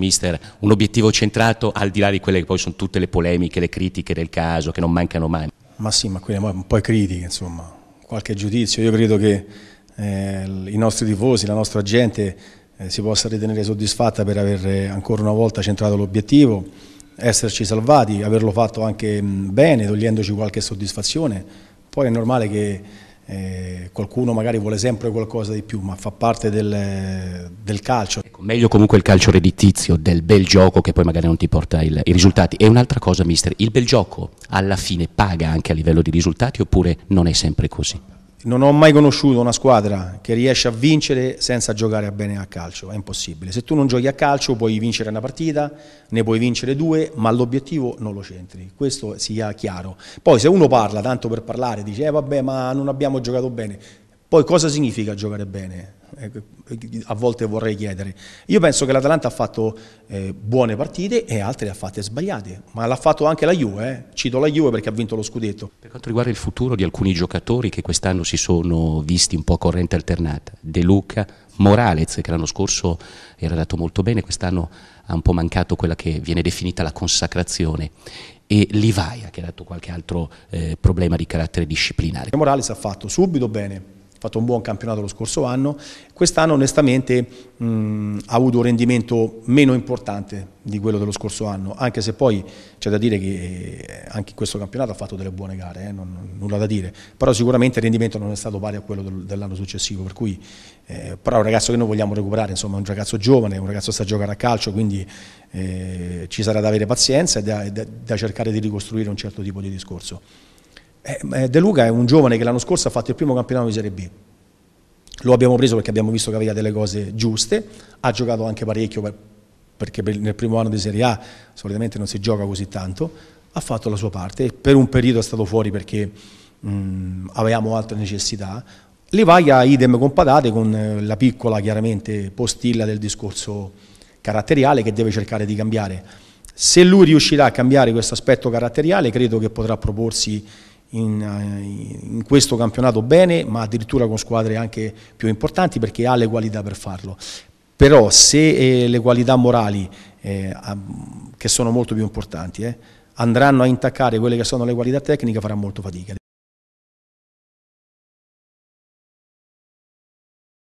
mister, un obiettivo centrato al di là di quelle che poi sono tutte le polemiche, le critiche del caso che non mancano mai. Ma sì, ma quelle poi critiche, insomma, qualche giudizio. Io credo che eh, i nostri tifosi, la nostra gente eh, si possa ritenere soddisfatta per aver eh, ancora una volta centrato l'obiettivo, esserci salvati, averlo fatto anche mh, bene, togliendoci qualche soddisfazione. Poi è normale che eh, qualcuno magari vuole sempre qualcosa di più, ma fa parte del, del calcio. Ecco, meglio comunque il calcio redditizio, del bel gioco che poi magari non ti porta il, i risultati. E un'altra cosa, mister, il bel gioco alla fine paga anche a livello di risultati oppure non è sempre così? Non ho mai conosciuto una squadra che riesce a vincere senza giocare bene a calcio, è impossibile. Se tu non giochi a calcio puoi vincere una partita, ne puoi vincere due, ma l'obiettivo non lo centri, questo sia chiaro. Poi se uno parla, tanto per parlare, dice eh vabbè ma non abbiamo giocato bene, poi cosa significa giocare bene? Eh, a volte vorrei chiedere. Io penso che l'Atalanta ha fatto eh, buone partite e altre ha fatte sbagliate, ma l'ha fatto anche la Juve, eh. cito la Juve perché ha vinto lo scudetto. Per quanto riguarda il futuro di alcuni giocatori che quest'anno si sono visti un po' corrente alternata, De Luca, Morales che l'anno scorso era dato molto bene, quest'anno ha un po' mancato quella che viene definita la consacrazione e Livaia che ha dato qualche altro eh, problema di carattere disciplinare. Morales ha fatto subito bene fatto un buon campionato lo scorso anno, quest'anno onestamente mh, ha avuto un rendimento meno importante di quello dello scorso anno, anche se poi c'è da dire che eh, anche in questo campionato ha fatto delle buone gare, eh, non, nulla da dire, però sicuramente il rendimento non è stato pari a quello dell'anno successivo, per cui eh, però è un ragazzo che noi vogliamo recuperare, insomma è un ragazzo giovane, è un ragazzo che sta a giocare a calcio, quindi eh, ci sarà da avere pazienza e da, da, da cercare di ricostruire un certo tipo di discorso. Eh, eh, De Luca è un giovane che l'anno scorso ha fatto il primo campionato di Serie B. Lo abbiamo preso perché abbiamo visto che aveva delle cose giuste, ha giocato anche parecchio perché nel primo anno di Serie A solitamente non si gioca così tanto, ha fatto la sua parte, per un periodo è stato fuori perché mh, mm, avevamo altre necessità. Levaia idem con patate, con eh, la piccola chiaramente postilla del discorso caratteriale che deve cercare di cambiare. Se lui riuscirà a cambiare questo aspetto caratteriale credo che potrà proporsi in, eh, in, questo campionato bene, ma addirittura con squadre anche più importanti perché ha le qualità per farlo. Però se eh, le qualità morali, eh, che sono molto più importanti, eh, andranno a intaccare quelle che sono le qualità tecniche, farà molto fatica.